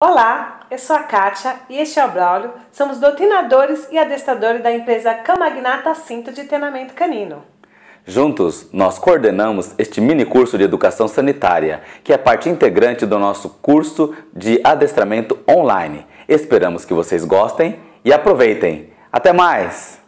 Olá, eu sou a Kátia e este é o Braulio. Somos doutrinadores e adestradores da empresa Camagnata Cinto de Treinamento Canino. Juntos, nós coordenamos este mini curso de educação sanitária, que é parte integrante do nosso curso de adestramento online. Esperamos que vocês gostem e aproveitem. Até mais!